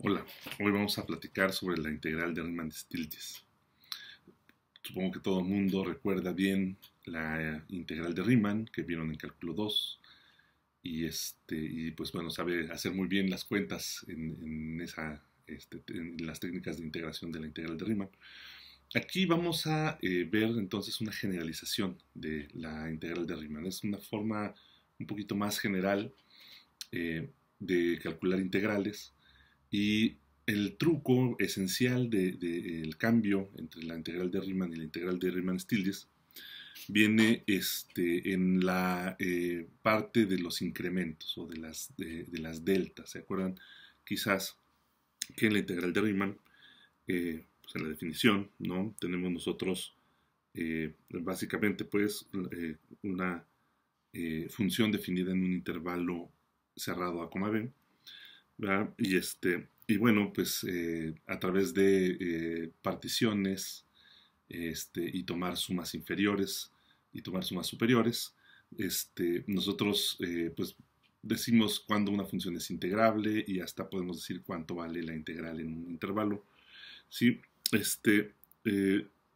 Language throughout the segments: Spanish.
Hola, hoy vamos a platicar sobre la integral de Riemann-Stieltjes. Supongo que todo el mundo recuerda bien la eh, integral de Riemann que vieron en cálculo 2 y, este, y pues bueno, sabe hacer muy bien las cuentas en, esa, este, las técnicas de integración de la integral de Riemann. Aquí vamos a eh, ver entonces una generalización de la integral de Riemann. Es una forma un poquito más general eh, de calcular integrales y el truco esencial del de, cambio entre la integral de Riemann y la integral de Riemann-Stieltjes viene este, en la eh, parte de los incrementos o de las, de, las deltas. ¿Se acuerdan? Quizás que en la integral de Riemann, eh, pues, en la definición, ¿no? tenemos nosotros eh, básicamente pues, una función definida en un intervalo cerrado a coma b y, este, y bueno, pues eh, a través de eh, particiones este, y tomar sumas inferiores y tomar sumas superiores, este, nosotros eh, pues decimos cuándo una función es integrable y hasta podemos decir cuánto vale la integral en un intervalo. ¿sí? Este,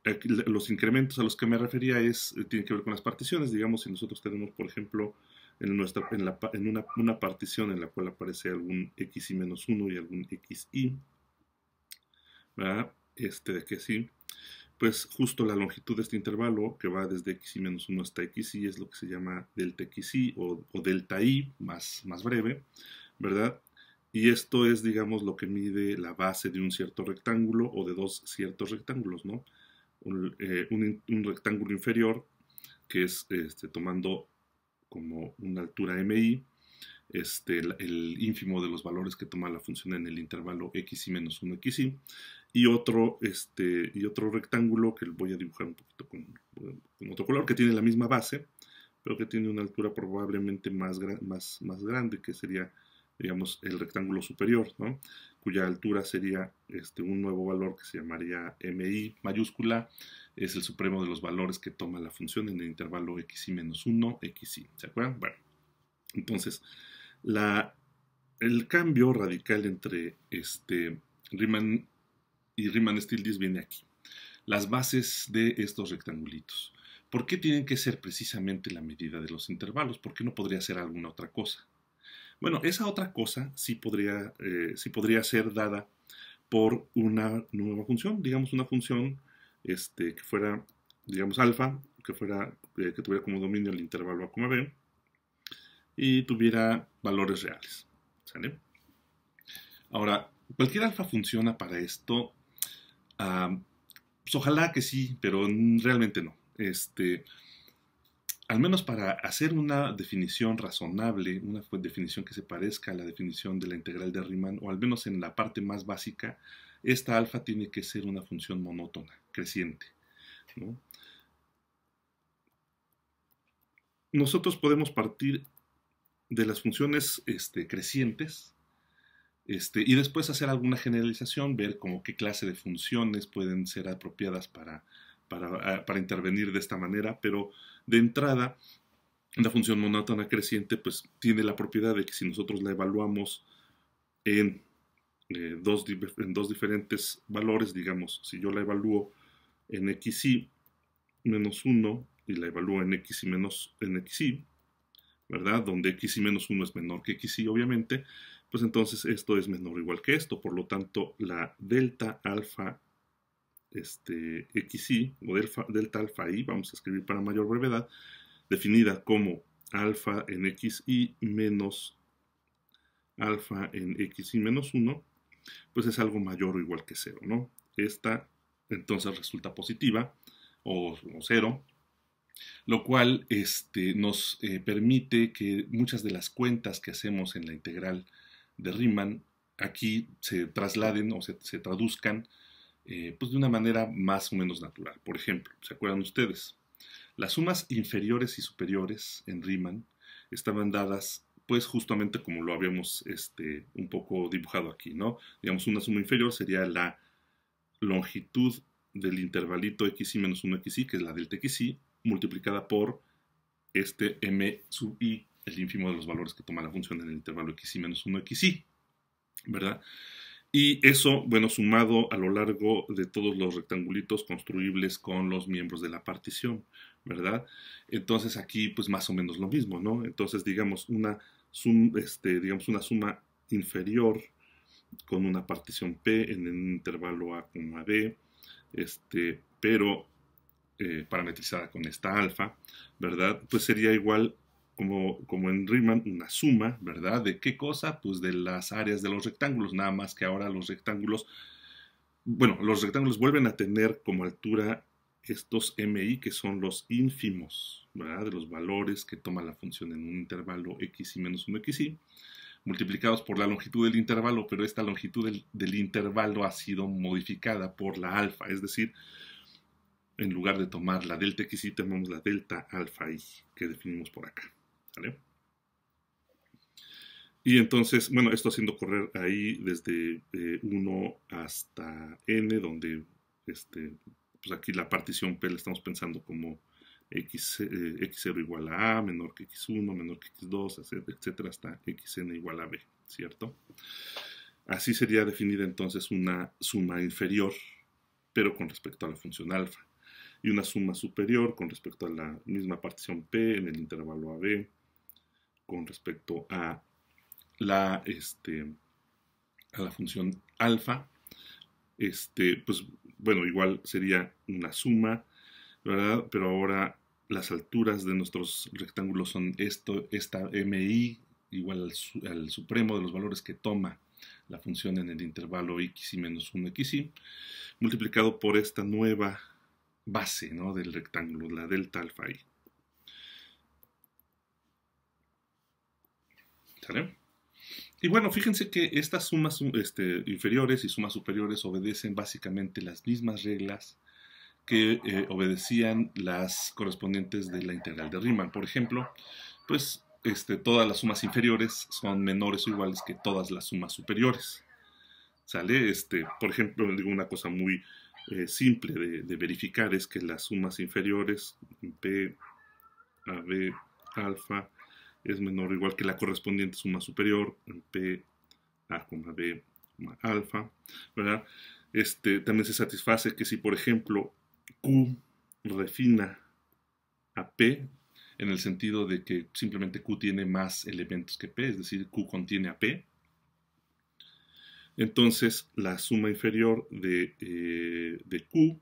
eh, los incrementos a los que me refería es, eh, tienen que ver con las particiones. Digamos, si nosotros tenemos, por ejemplo, en, nuestra, en, una, partición en la cual aparece algún xi menos 1 y algún xi, ¿verdad? Este de que sí, pues justo la longitud de este intervalo, que va desde xi menos 1 hasta xi, es lo que se llama delta xi o, o delta i más, más breve, ¿verdad? Y esto es, digamos, lo que mide la base de un cierto rectángulo o de dos ciertos rectángulos, ¿no? Eh, un, rectángulo inferior, que es este, tomando como una altura MI, este, el, ínfimo de los valores que toma la función en el intervalo x menos 1 x y, otro, este, y otro rectángulo que voy a dibujar un poquito con, otro color que tiene la misma base, pero que tiene una altura probablemente más, más, más grande, que sería digamos, el rectángulo superior, cuya altura sería este, un nuevo valor que se llamaría MI mayúscula, es el supremo de los valores que toma la función en el intervalo xi-1, xi. ¿Se acuerdan? Bueno, entonces, la, el cambio radical entre este, Riemann y Riemann-Stieltjes viene aquí. Las bases de estos rectangulitos. ¿Por qué tienen que ser precisamente la medida de los intervalos? ¿Por qué no podría ser alguna otra cosa? Bueno, esa otra cosa sí podría, eh, podría ser dada por una nueva función, digamos una función este, que fuera, digamos, alfa, que, fuera, eh, que tuviera como dominio el intervalo A, B, y tuviera valores reales. ¿sale? Ahora, cualquier alfa funciona para esto. Ah, pues ojalá que sí, pero realmente no. Este, al menos para hacer una definición razonable, una definición que se parezca a la definición de la integral de Riemann, o al menos en la parte más básica, esta alfa tiene que ser una función monótona, creciente. Nosotros podemos partir de las funciones este, crecientes este, y después hacer alguna generalización, ver como qué clase de funciones pueden ser apropiadas para Ah, para, intervenir de esta manera, pero de entrada, la función monótona creciente pues tiene la propiedad de que si nosotros la evaluamos en, eh, dos, en dos diferentes valores, digamos, si yo la evalúo en xy menos 1 y la evalúo en x y menos en xy, ¿verdad? Donde y menos 1 es menor que xy, obviamente, pues entonces esto es menor o igual que esto, por lo tanto la delta alfa este, xi o delta, alfa Y, vamos a escribir para mayor brevedad, definida como alfa en xi menos alfa en xi menos 1, pues es algo mayor o igual que 0, ¿no? Esta entonces resulta positiva o, o 0, lo cual este, nos eh, permite que muchas de las cuentas que hacemos en la integral de Riemann aquí se trasladen o se traduzcan eh, pues de una manera más o menos natural. Por ejemplo, ¿se acuerdan ustedes? Las sumas inferiores y superiores en Riemann estaban dadas pues justamente como lo habíamos este, un poco dibujado aquí, ¿no? Digamos, una suma inferior sería la longitud del intervalito xi menos 1 xy que es la delta xy, multiplicada por este m sub i, el ínfimo de los valores que toma la función en el intervalo xi menos 1 xy ¿verdad? Y eso, bueno, sumado a lo largo de todos los rectangulitos construibles con los miembros de la partición, ¿verdad? Entonces aquí, pues más o menos lo mismo, ¿no? Entonces, digamos, una, este, digamos, una suma inferior con una partición P en un intervalo A, B, este, pero eh, parametrizada con esta alfa, ¿verdad? Pues sería igual como, en Riemann, una suma, ¿verdad? ¿De qué cosa? Pues de las áreas de los rectángulos, nada más que ahora los rectángulos, bueno, los rectángulos vuelven a tener como altura estos MI que son los ínfimos, ¿verdad? De los valores que toma la función en un intervalo x y menos 1xy, multiplicados por la longitud del intervalo, pero esta longitud del, intervalo ha sido modificada por la alfa, es decir, en lugar de tomar la delta x y, tomamos la delta alfa y que definimos por acá. Y entonces, bueno, esto haciendo correr ahí desde 1 eh, hasta n, donde este, pues aquí la partición P la estamos pensando como x, eh, x0 igual a a, menor que x1, menor que x2, etcétera, hasta xn igual a b, ¿cierto? Así sería definida entonces una suma inferior, pero con respecto a la función alfa, y una suma superior con respecto a la misma partición P en el intervalo a b, con respecto a la, este, a la función alfa. Este, pues bueno, igual sería una suma, ¿verdad? Pero ahora las alturas de nuestros rectángulos son esto, esta MI igual al, supremo de los valores que toma la función en el intervalo x y menos 1xy, multiplicado por esta nueva base ¿no? del rectángulo, la delta alfa y. Y bueno, fíjense que estas sumas este, inferiores y sumas superiores obedecen básicamente las mismas reglas que eh, obedecían las correspondientes de la integral de Riemann. Por ejemplo, pues este, todas las sumas inferiores son menores o iguales que todas las sumas superiores. ¿Sale? Este, por ejemplo, una cosa muy eh, simple de, verificar es que las sumas inferiores, P, B alfa, es menor o igual que la correspondiente suma superior en P, A, B, alfa, ¿verdad? Este, también se satisface que si, por ejemplo, Q refina a P, en el sentido de que simplemente Q tiene más elementos que P, es decir, Q contiene a P, entonces la suma inferior de, eh, de Q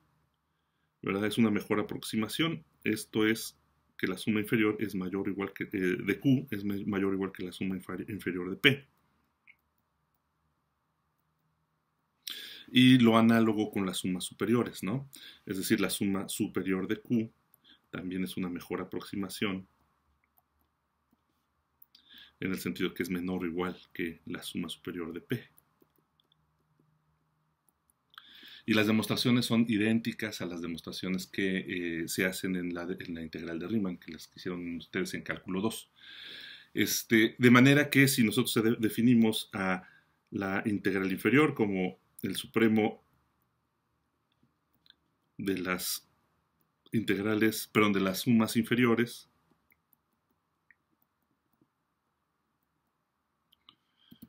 ¿verdad? es una mejor aproximación. Esto es que la suma inferior es mayor igual que, eh, de Q es mayor o igual que la suma inferior de P. Y lo análogo con las sumas superiores, ¿no? Es decir, la suma superior de Q también es una mejor aproximación en el sentido que es menor o igual que la suma superior de P. Y las demostraciones son idénticas a las demostraciones que eh, se hacen en la, integral de Riemann, que las hicieron ustedes en cálculo 2. Este, de manera que si nosotros definimos a la integral inferior como el supremo de las integrales, perdón, de las sumas inferiores,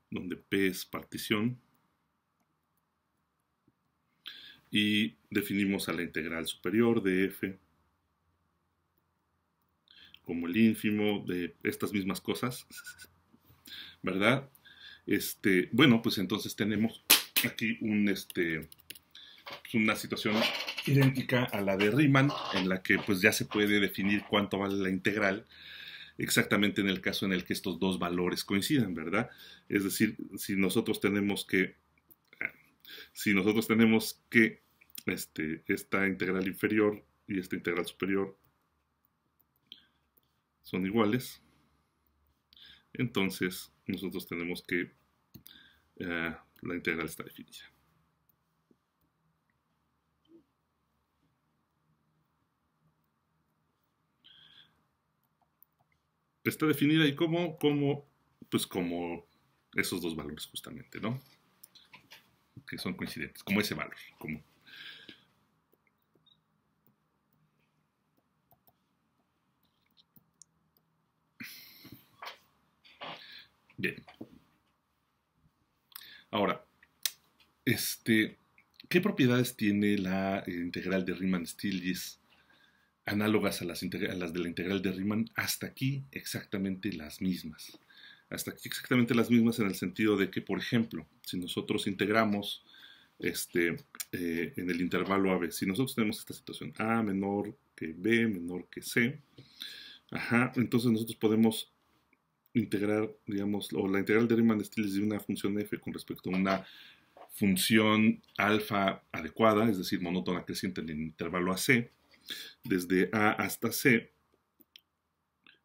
donde P es partición, y definimos a la integral superior de f como el ínfimo de estas mismas cosas, ¿verdad? Este, bueno, pues entonces tenemos aquí este, una situación idéntica a la de Riemann, en la que pues ya se puede definir cuánto vale la integral, exactamente en el caso en el que estos dos valores coincidan, ¿verdad? Es decir, si nosotros tenemos que si nosotros tenemos que este, esta integral inferior y esta integral superior son iguales, entonces nosotros tenemos que eh, la integral está definida. Está definida y cómo, pues como esos dos valores justamente, ¿no? que son coincidentes, como ese valor. Como... Bien. Ahora, este, ¿qué propiedades tiene la eh, integral de Riemann-Stieltjes análogas a las de la integral de Riemann? Hasta aquí exactamente las mismas hasta aquí exactamente las mismas en el sentido de que, por ejemplo, si nosotros integramos este, eh, en el intervalo AB, si nosotros tenemos esta situación A menor que B menor que C, entonces nosotros podemos integrar, digamos, o la integral de Riemann-Stiles de una función f con respecto a una función alfa adecuada, es decir, monótona creciente en el intervalo AC, desde A hasta C,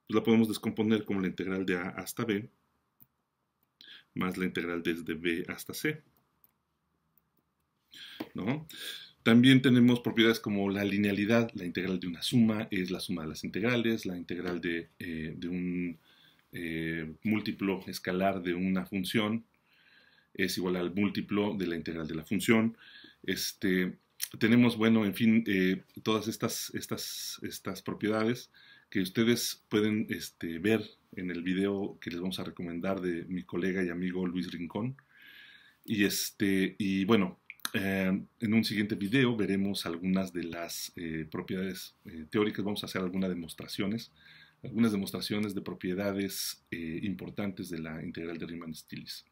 pues la podemos descomponer como la integral de A hasta B, más la integral desde b hasta c. ¿No? También tenemos propiedades como la linealidad, la integral de una suma es la suma de las integrales, la integral de, eh, un eh, múltiplo escalar de una función es igual al múltiplo de la integral de la función. Este, tenemos, bueno, en fin, eh, todas estas, estas, estas propiedades que ustedes pueden este, ver en el video que les vamos a recomendar de mi colega y amigo Luis Rincón. Y, este, y bueno, eh, en un siguiente video veremos algunas de las eh, propiedades eh, teóricas, vamos a hacer algunas demostraciones, algunas demostraciones de propiedades importantes de la integral de riemann stilis